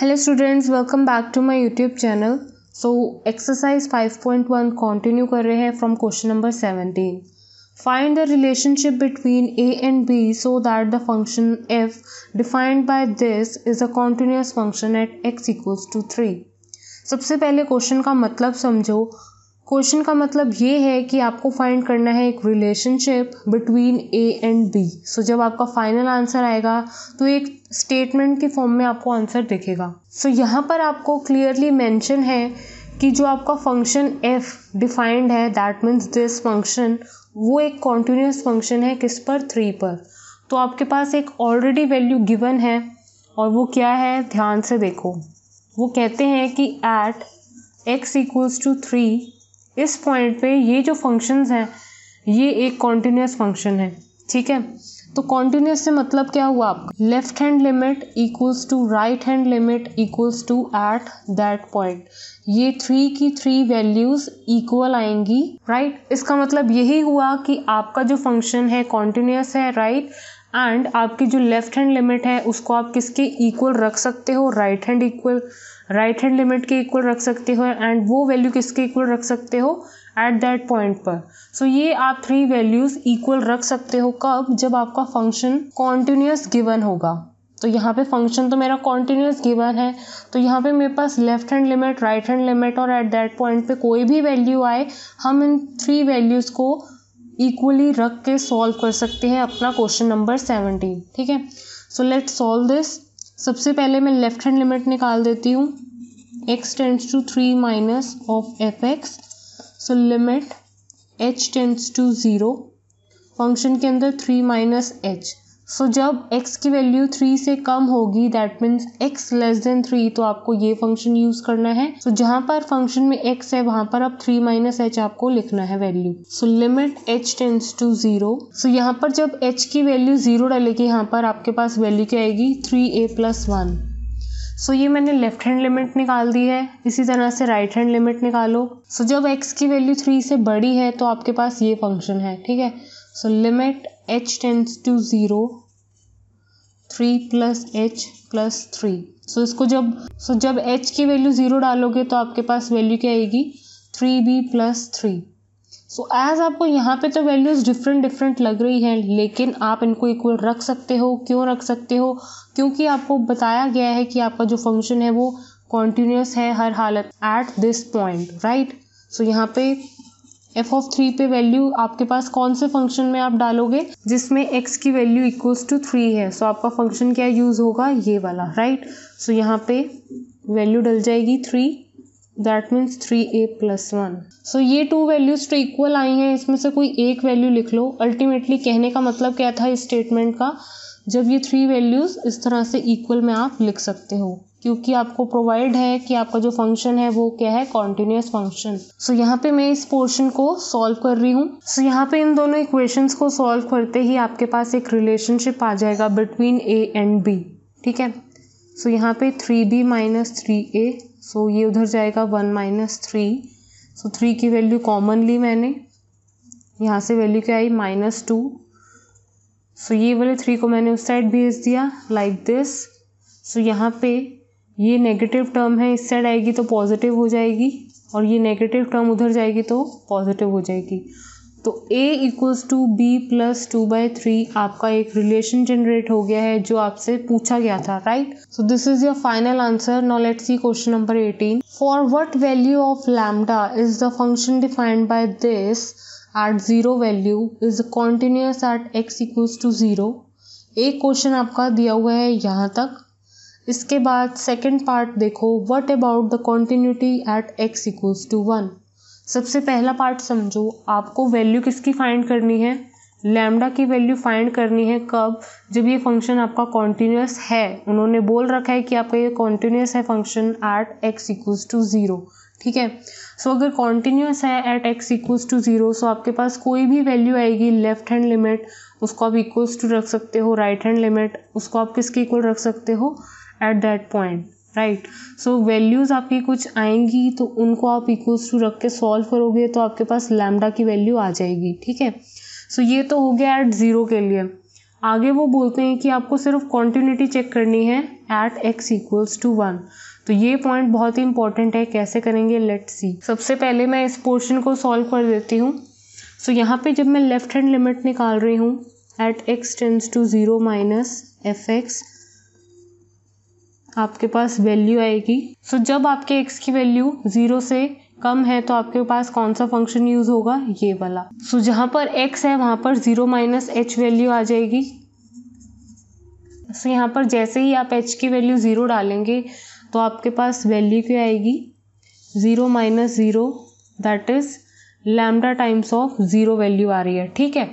Hello students welcome back to my YouTube channel so exercise 5.1 continue कर रहे हैं from question number 17 find the relationship between A and B so that the function F defined by this is a continuous function at x equals to three सबसे पहले question का मतलब समझो question का मतलब ये है कि आपको फाइंड करना है एक relationship between A and B so जब आपका फाइनल आंसर आएगा तो एक स्टेटमेंट के फॉर्म में आपको आंसर दिखेगा सो so, यहाँ पर आपको क्लियरली मेंशन है कि जो आपका फंक्शन एफ डिफाइंड है दैट मीन्स दिस फंक्शन वो एक कॉन्टीन्यूस फंक्शन है किस पर थ्री पर तो आपके पास एक ऑलरेडी वैल्यू गिवन है और वो क्या है ध्यान से देखो वो कहते हैं कि at x equals to three इस पॉइंट पे ये जो फंक्शंस हैं ये एक कॉन्टीन्यूस फंक्शन है ठीक है तो कॉन्टीन्यूस से मतलब क्या हुआ आपका left hand limit equals to right hand limit equals to at that point ये थ्री की थ्री वैल्यूज इक्वल आएंगी राइट right? इसका मतलब यही हुआ कि आपका जो फंक्शन है कॉन्टीन्यूस है राइट right? एंड आपकी जो लेफ्ट हैंड लिमिट है उसको आप किसके इक्वल रख सकते हो right hand equal right hand limit के इक्वल रख सकते हो एंड वो वैल्यू किसके इक्वल रख सकते हो एट दैट पॉइंट पर सो so, ये आप थ्री वैल्यूज़ इक्वल रख सकते हो कब जब आपका फंक्शन कॉन्टीन्यूस गिवन होगा तो यहाँ पे फंक्शन तो मेरा कॉन्टीन्यूस गिवन है तो यहाँ पे मेरे पास left hand limit right hand limit और एट दैट पॉइंट पे कोई भी वैल्यू आए हम इन थ्री वैल्यूज़ को इक्वली रख के सॉल्व कर सकते हैं अपना क्वेश्चन नंबर सेवेंटीन ठीक है सो लेट सॉल्व दिस सबसे पहले मैं लेफ्ट हैंड लिमिट निकाल देती हूँ x tends to three minus of f x so limit h tends to zero function के अंदर three minus h so so, जब x की वैल्यू थ्री से कम होगी that means x less than three तो आपको ये फंक्शन यूज़ करना है सो so, जहां पर फंक्शन में x है वहां पर अब थ्री माइनस एच आपको लिखना है value so limit h tends to zero so यहाँ पर जब h की वैल्यू जीरो डालेगी यहाँ पर आपके पास वैल्यू क्या आएगी three a plus one so ये मैंने लेफ्ट हैंड लिमिट निकाल दी है इसी तरह से राइट हैंड लिमिट निकालो सो so, जब x की वैल्यू थ्री से बड़ी है तो आपके पास ये फंक्शन है ठीक है so limit h tends to zero three plus h plus three so इसको जब सो so जब h की वैल्यू ज़ीरो डालोगे तो आपके पास वैल्यू क्या आएगी three b plus three so as आपको यहाँ पे तो वैल्यूज़ डिफरेंट डिफरेंट लग रही हैं लेकिन आप इनको इक्वल रख सकते हो क्यों रख सकते हो क्योंकि आपको बताया गया है कि आपका जो फंक्शन है वो कॉन्टीन्यूस है हर हालत at this point right so यहाँ पे एफ ऑफ थ्री पे वैल्यू आपके पास कौन से फंक्शन में आप डालोगे जिसमें एक्स की वैल्यू इक्वल्स टू थ्री है सो so, आपका फंक्शन क्या यूज़ होगा ये वाला राइट सो so, यहाँ पे वैल्यू डल जाएगी three that means three a plus one so ये टू वैल्यूज तो इक्वल आई हैं इसमें से कोई एक वैल्यू लिख लो अल्टीमेटली कहने का मतलब क्या था इस स्टेटमेंट का जब ये थ्री वैल्यूज़ इस तरह से इक्वल में आप लिख सकते हो क्योंकि आपको प्रोवाइड है कि आपका जो फंक्शन है वो क्या है कॉन्टिन्यूस फंक्शन सो यहाँ पे मैं इस पोर्शन को सॉल्व कर रही हूँ सो so, यहाँ पे इन दोनों इक्वेशंस को सॉल्व करते ही आपके पास एक रिलेशनशिप आ जाएगा बिटवीन ए एंड बी ठीक है सो so, यहाँ पे three b minus three a so ये उधर जाएगा one minus three so three की वैल्यू कॉमन ली मैंने यहाँ से वैल्यू क्या आई माइनस टू सो ये वाले थ्री को मैंने उस साइड भेज दिया लाइक दिस सो यहाँ पे ये नेगेटिव टर्म है इस साइड आएगी तो पॉजिटिव हो जाएगी और ये नेगेटिव टर्म उधर जाएगी तो पॉजिटिव हो जाएगी तो a equals to b plus two by three आपका एक रिलेशन जनरेट हो गया है जो आपसे पूछा गया था right so this is your final answer now let see question number eighteen for what value of lambda is the function defined by this at zero value is continuous at x equals to zero एक question आपका दिया हुआ है यहाँ तक इसके बाद second part देखो what about the continuity at x equals to one सबसे पहला पार्ट समझो आपको वैल्यू किसकी फाइंड करनी है लैम्डा की वैल्यू फाइंड करनी है कब जब ये फंक्शन आपका कॉन्टीन्यूस है उन्होंने बोल रखा है कि आपका ये कॉन्टीन्यूस है function at x equals to zero ठीक है सो अगर कॉन्टीन्यूस है at x equals to zero so आपके पास कोई भी वैल्यू आएगी लेफ्ट हैंड लिमिट उसको आप इक्वल्स टू रख सकते हो राइट हैंड लिमिट उसको आप किसके इक्वल रख सकते हो at that point right so values आपकी कुछ आएंगी तो उनको आप इक्वल्स टू रख के सॉल्व करोगे तो आपके पास लैमडा की वैल्यू आ जाएगी ठीक है सो ये तो हो गया एट ज़ीरो के लिए आगे वो बोलते हैं कि आपको सिर्फ कॉन्टीन्यूटी चेक करनी है at x equals to one तो ये पॉइंट बहुत ही इंपॉर्टेंट है कैसे करेंगे लेट सी सबसे पहले मैं इस पोर्शन को सॉल्व कर देती हूँ सो so, यहाँ पे जब मैं लेफ़्ट हैंड लिमिट निकाल रही हूँ at x tends to zero minus f x आपके पास वैल्यू आएगी सो जब आपके एक्स की वैल्यू ज़ीरो से कम है तो आपके पास कौन सा फंक्शन यूज़ होगा ये वाला सो जहां पर एक्स है वहां पर ज़ीरो माइनस एच वैल्यू आ जाएगी सो यहाँ पर जैसे ही आप एच की वैल्यू ज़ीरो डालेंगे तो आपके पास वैल्यू क्या आएगी zero minus zero that is lambda times of zero value आ रही है ठीक है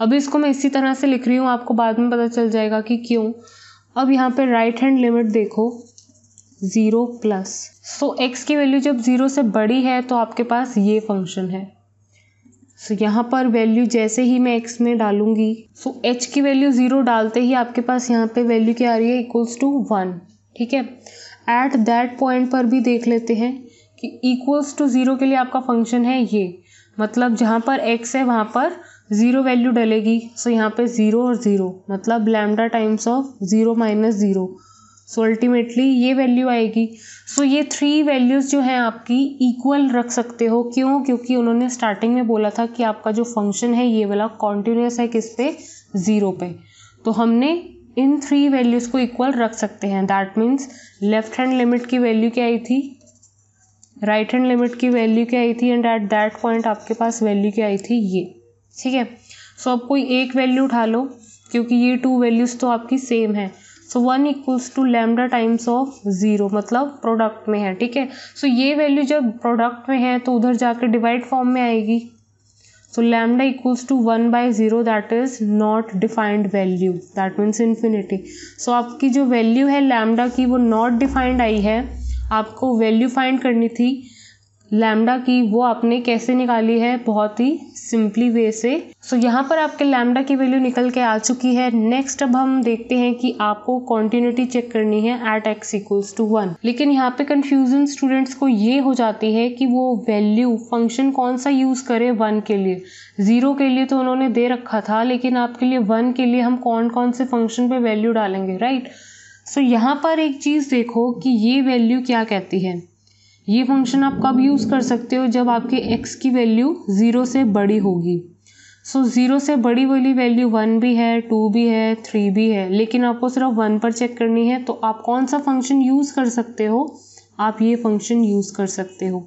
अभी इसको मैं इसी तरह से लिख रही हूँ आपको बाद में पता चल जाएगा कि क्यों अब यहाँ पर राइट हैंड लिमिट देखो ज़ीरो प्लस सो एक्स की वैल्यू जब ज़ीरो से बड़ी है तो आपके पास ये फंक्शन है सो so, यहाँ पर वैल्यू जैसे ही मैं एक्स में डालूंगी सो so, एच की वैल्यू ज़ीरो डालते ही आपके पास यहाँ पे वैल्यू क्या आ रही है इक्वल्स टू वन ठीक है एट दैट पॉइंट पर भी देख लेते हैं कि इक्वल्स टू ज़ीरो के लिए आपका फंक्शन है ये मतलब जहाँ पर एक्स है वहाँ पर ज़ीरो वैल्यू डलेगी सो यहाँ पे ज़ीरो और ज़ीरो मतलब lambda times of zero minus zero so ultimately ये वैल्यू आएगी सो so, ये थ्री वैल्यूज़ जो हैं आपकी इक्वल रख सकते हो क्यों क्योंकि उन्होंने स्टार्टिंग में बोला था कि आपका जो फंक्शन है ये वाला कॉन्टीन्यूस है किस पे ज़ीरो पे तो हमने इन थ्री वैल्यूज़ को इक्वल रख सकते हैं that means left hand limit की वैल्यू क्या आई थी राइट हैंड लिमिट की वैल्यू क्या आई थी एंड एट दैट पॉइंट आपके पास वैल्यू क्या आई थी ये ठीक है सो आप कोई एक वैल्यू उठा लो क्योंकि ये टू वैल्यूज़ तो आपकी सेम है so one equals to lambda times of zero मतलब प्रोडक्ट में है ठीक है सो ये वैल्यू जब प्रोडक्ट में है तो उधर जाकर डिवाइड फॉर्म में आएगी so lambda equals to one by zero that is not defined value that means infinity so आपकी जो वैल्यू है लैमडा की वो नॉट डिफाइंड आई है आपको वैल्यू फाइंड करनी थी लैमडा की वो आपने कैसे निकाली है बहुत ही सिंपली वे से सो so, यहाँ पर आपके लैमडा की वैल्यू निकल के आ चुकी है नेक्स्ट अब हम देखते हैं कि आपको कॉन्टिन्यूटी चेक करनी है at x equals to one लेकिन यहाँ पे कंफ्यूजन स्टूडेंट्स को ये हो जाती है कि वो वैल्यू फंक्शन कौन सा यूज़ करे वन के लिए ज़ीरो के लिए तो उन्होंने दे रखा था लेकिन आपके लिए वन के लिए हम कौन कौन से फंक्शन पर वैल्यू डालेंगे राइट right? सो so, यहाँ पर एक चीज़ देखो कि ये वैल्यू क्या कहती है ये फंक्शन आप कब यूज़ कर सकते हो जब आपके एक्स की वैल्यू ज़ीरो से बड़ी होगी सो so, ज़ीरो से बड़ी वाली वैल्यू वन भी है टू भी है थ्री भी है लेकिन आपको सिर्फ वन पर चेक करनी है तो आप कौन सा फंक्शन यूज़ कर सकते हो आप ये फंक्शन यूज़ कर सकते हो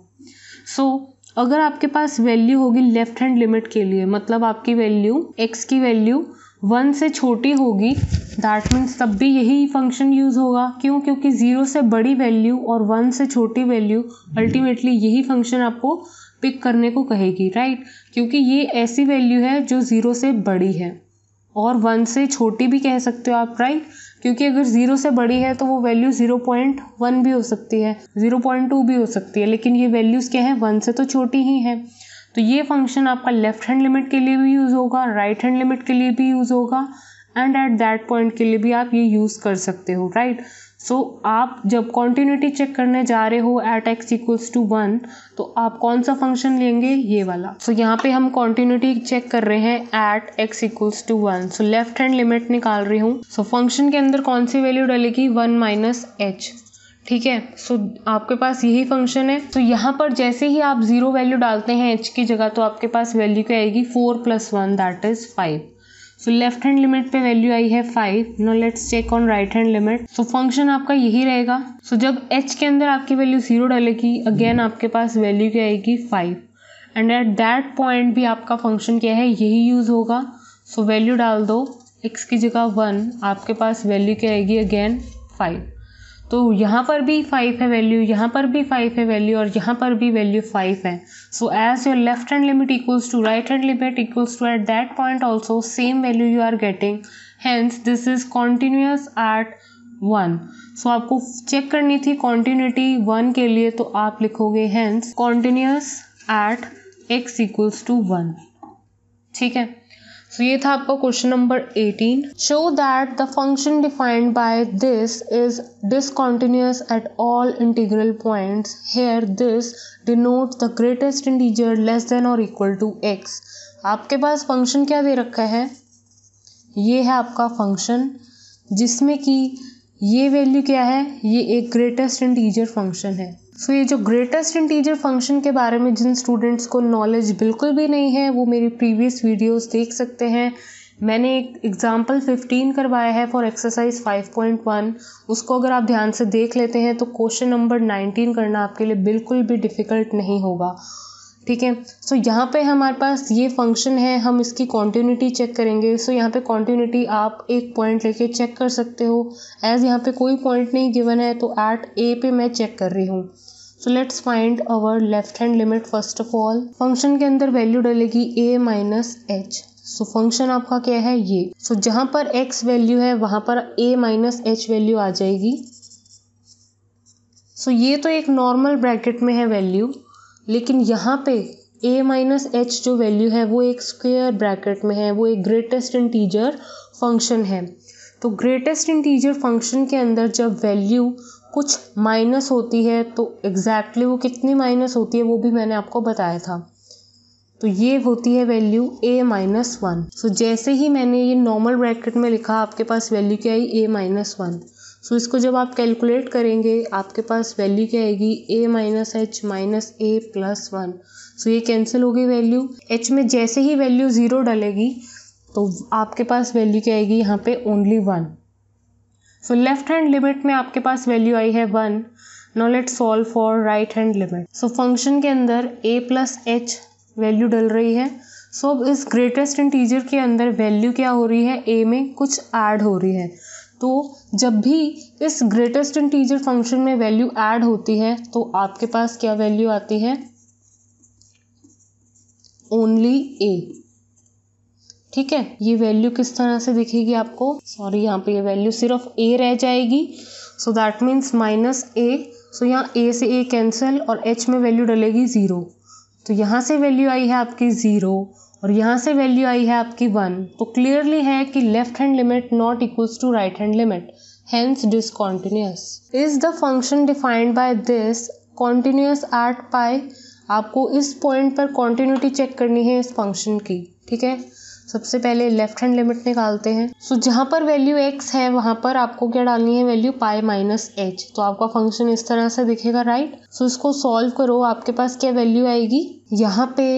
सो so, अगर आपके पास वैल्यू होगी लेफ़्ट हैंड लिमिट के लिए मतलब आपकी वैल्यू एक्स की वैल्यू वन से छोटी होगी दैट मीन्स तब भी यही फंक्शन यूज़ होगा क्यों क्योंकि ज़ीरो से बड़ी वैल्यू और वन से छोटी वैल्यू अल्टीमेटली यही फंक्शन आपको पिक करने को कहेगी राइट right? क्योंकि ये ऐसी वैल्यू है जो ज़ीरो से बड़ी है और वन से छोटी भी कह सकते हो आप राइट right? क्योंकि अगर ज़ीरो से बड़ी है तो वो वैल्यू ज़ीरो पॉइंट वन भी हो सकती है ज़ीरो पॉइंट टू भी हो सकती है लेकिन ये वैल्यूज़ क्या है वन से तो छोटी ही हैं तो ये फंक्शन आपका लेफ्ट हैंड लिमिट के लिए भी यूज़ होगा राइट हैंड लिमिट के लिए भी यूज़ होगा एंड एट दैट पॉइंट के लिए भी आप ये यूज़ कर सकते हो राइट right? सो so, आप जब कॉन्टीन्यूटी चेक करने जा रहे हो at x equals to one तो आप कौन सा फंक्शन लेंगे ये वाला सो so, यहाँ पे हम कॉन्टीन्यूटी चेक कर रहे हैं at x equals to one so left hand limit निकाल रही हूँ सो so, फंक्शन के अंदर कौन सी वैल्यू डलेगी वन माइनस एच ठीक है सो आपके पास यही फंक्शन है तो यहाँ पर जैसे ही आप ज़ीरो वैल्यू डालते हैं एच की जगह तो आपके पास वैल्यू क्या आएगी four plus one that is five so left hand limit पे वैल्यू आई है five no let's check on right hand limit so function आपका यही रहेगा सो so, जब एच के अंदर आपकी वैल्यू जीरो डालेगी अगेन आपके पास वैल्यू क्या आएगी five and at that point भी आपका फंक्शन क्या है यही यूज़ होगा सो so, वैल्यू डाल दो एक्स की जगह वन आपके पास वैल्यू क्या आएगी अगेन फाइव तो यहाँ पर भी फाइव है वैल्यू यहाँ पर भी फाइव है वैल्यू और यहाँ पर भी वैल्यू फाइव है so as your left hand limit equals to right hand limit equals to at that point also same value you are getting hence this is continuous at one so आपको check करनी थी continuity one के लिए तो आप लिखोगे hence continuous at x equals to one ठीक है सो ये था आपका question number 18 show that the function defined by this is discontinuous at all integral points here this denote the greatest integer less than और equal to x आपके पास function क्या दे रखा है ये है आपका फंक्शन जिसमें कि ये वैल्यू क्या है ये एक ग्रेटेस्ट इंटीजर फंक्शन है सो so, ये जो ग्रेटेस्ट इंटीजर फंक्शन के बारे में जिन स्टूडेंट्स को नॉलेज बिल्कुल भी नहीं है वो मेरी प्रीवियस वीडियोस देख सकते हैं मैंने एक एग्ज़ाम्पल 15 करवाया है फॉर एक्सरसाइज 5.1 उसको अगर आप ध्यान से देख लेते हैं तो क्वेश्चन नंबर 19 करना आपके लिए बिल्कुल भी डिफ़िकल्ट नहीं होगा ठीक है सो यहाँ पे हमारे पास ये फंक्शन है हम इसकी कॉन्टीन्यूटी चेक करेंगे सो so, यहाँ पे कॉन्टीन्यूटी आप एक पॉइंट लेके चेक कर सकते हो एज यहाँ पे कोई पॉइंट नहीं गिवन है तो एट ए पे मैं चेक कर रही हूँ so let's find our left hand limit first of all function के अंदर वैल्यू डलेगी a minus h so function आपका क्या है ये सो so, जहाँ पर एक्स वैल्यू है वहाँ पर ए माइनस एच वैल्यू आ जाएगी सो so, ये तो एक नॉर्मल ब्रैकेट में है वैल्यू लेकिन यहाँ पे ए माइनस एच जो वैल्यू है वो एक स्क्वेयर ब्रैकेट में है वो एक ग्रेटेस्ट इंटीजर फंक्शन है तो ग्रेटेस्ट इंटीजर फंक्शन के अंदर जब वैल्यू कुछ माइनस होती है तो एग्जैक्टली exactly वो कितनी माइनस होती है वो भी मैंने आपको बताया था तो ये होती है value a minus one so जैसे ही मैंने ये नॉर्मल ब्रैकेट में लिखा आपके पास वैल्यू क्या आई a माइनस वन सो इसको जब आप कैलकुलेट करेंगे आपके पास वैल्यू क्या आएगी a minus h minus a plus one so ये कैंसिल होगी वैल्यू एच में जैसे ही वैल्यू ज़ीरो डलेगी तो आपके पास वैल्यू क्या आएगी यहाँ पे only one so left hand limit में आपके पास वैल्यू आई है one no let solve for right hand limit so function के अंदर ए प्लस एच वैल्यू डल रही है सो so, अब इस ग्रेटेस्ट इंटीजर के अंदर वैल्यू क्या हो रही है ए में कुछ ऐड हो रही है तो जब भी इस ग्रेटेस्ट इंटीजर फंक्शन में वैल्यू ऐड होती है तो आपके पास क्या वैल्यू आती है ओनली ए ठीक है ये वैल्यू किस तरह से दिखेगी आपको सॉरी यहाँ पे ये वैल्यू सिर्फ ए रह जाएगी so that means minus a so यहाँ ए से ए कैंसिल और एच में वैल्यू डलेगी ज़ीरो तो यहाँ से वैल्यू आई है आपकी ज़ीरो और यहाँ से वैल्यू आई है आपकी वन तो क्लियरली है कि left hand limit not equals to right hand limit hence discontinuous is the function defined by this continuous at pi आपको इस पॉइंट पर कॉन्टिन्यूटी चेक करनी है इस फंक्शन की ठीक है सबसे पहले लेफ्ट हैंड लिमिट निकालते हैं सो so, जहाँ पर वैल्यू एक्स है वहाँ पर आपको क्या डालनी है वैल्यू पाई माइनस एच तो आपका फंक्शन इस तरह से दिखेगा राइट right? सो so, इसको सॉल्व करो आपके पास क्या वैल्यू आएगी यहाँ पे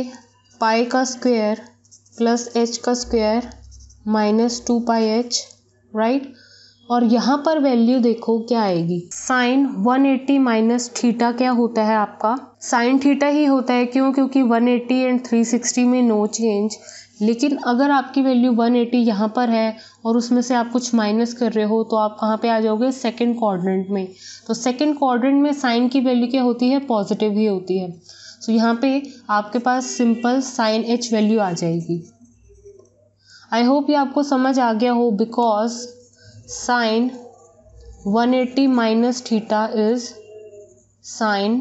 पाई का स्क्वायर प्लस एच का square minus two pi h right और यहाँ पर वैल्यू देखो क्या आएगी साइन 180 एट्टी माइनस थीटा क्या होता है आपका साइन थीटा ही होता है क्यों क्योंकि 180 एंड 360 में नो चेंज लेकिन अगर आपकी वैल्यू 180 एटी यहाँ पर है और उसमें से आप कुछ माइनस कर रहे हो तो आप कहाँ पे आ जाओगे सेकेंड क्वाड्रेंट में तो सेकेंड क्वाड्रेंट में साइन की वैल्यू क्या होती है पॉजिटिव ही होती है सो तो यहाँ पे आपके पास सिंपल साइन एच वैल्यू आ जाएगी आई होप ये आपको समझ आ गया हो because sine 180 eighty minus theta is sine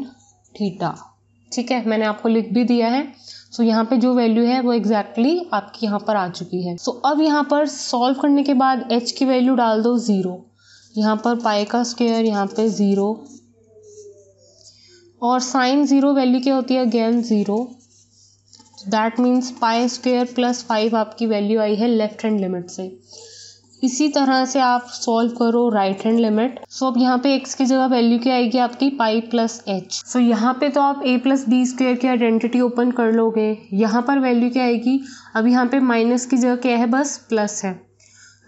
theta ठीक है मैंने आपको लिख भी दिया है सो so, यहाँ पे जो वैल्यू है वो एग्जैक्टली exactly आपकी यहाँ पर आ चुकी है सो so, अब यहाँ पर सॉल्व करने के बाद एच की वैल्यू डाल दो ज़ीरो यहाँ पर पाए का स्क्वेयर यहाँ पे ज़ीरो और साइन ज़ीरो वैल्यू क्या होती है again zero that means pi square plus five आपकी वैल्यू आई है लेफ्ट हैंड लिमिट से इसी तरह से आप सॉल्व करो राइट हैंड लिमिट सो अब यहाँ पे एक्स की जगह वैल्यू क्या आएगी आपकी पाई प्लस एच सो यहाँ पे तो आप ए प्लस बी स्क्वेयर की आइडेंटिटी ओपन कर लोगे यहाँ पर वैल्यू क्या आएगी अब यहाँ पे माइनस की जगह क्या है बस प्लस है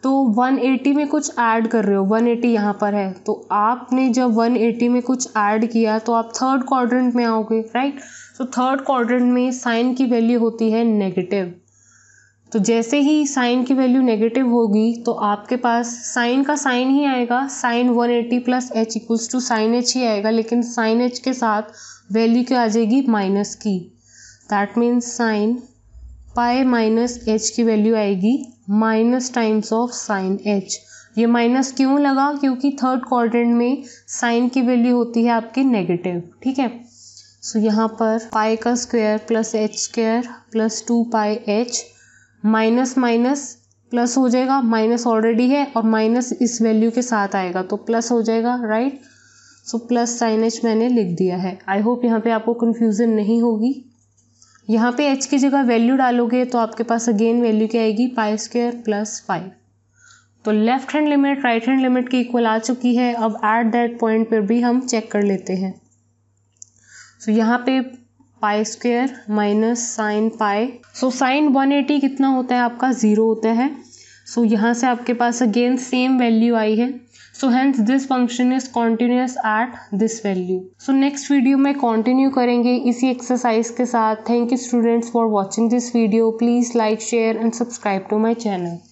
तो 180 में कुछ ऐड कर रहे हो 180 एटी यहाँ पर है तो आपने जब 180 में कुछ ऐड किया तो आप थर्ड क्वाड्रेंट में आओगे राइट तो थर्ड क्वाड्रेंट में साइन की वैल्यू होती है नेगेटिव तो जैसे ही साइन की वैल्यू नेगेटिव होगी तो आपके पास साइन का साइन ही आएगा sine 180 eighty plus h equals to sine h ही आएगा लेकिन साइन एच के साथ वैल्यू क्या आ जाएगी माइनस की that means sine pi minus h की वैल्यू आएगी minus times of sine h ये माइनस क्यों लगा क्योंकि थर्ड क्वाड्रेंट में साइन की वैल्यू होती है आपकी नेगेटिव ठीक है सो so, यहाँ पर पाई का square plus h square plus two pi h minus minus plus हो जाएगा माइनस ऑलरेडी है और माइनस इस वैल्यू के साथ आएगा तो प्लस हो जाएगा right so plus sine H मैंने लिख दिया है आई होप यहाँ पे आपको कन्फ्यूज़न नहीं होगी यहाँ पे एच की जगह वैल्यू डालोगे तो आपके पास अगेन वैल्यू क्या आएगी पाई स्क्वेयर प्लस फाइव तो left hand limit right hand limit की इक्वल आ चुकी है अब एट दैट पॉइंट पर भी हम चेक कर लेते हैं सो so, यहाँ पे pi square minus sine pi so sine एटी कितना होता है आपका ज़ीरो होता है सो so, यहाँ से आपके पास अगेन सेम वैल्यू आई है so hence this function is continuous at this value so next video में कॉन्टिन्यू करेंगे इसी एक्सरसाइज के साथ thank you students for watching this video please like share and subscribe to my channel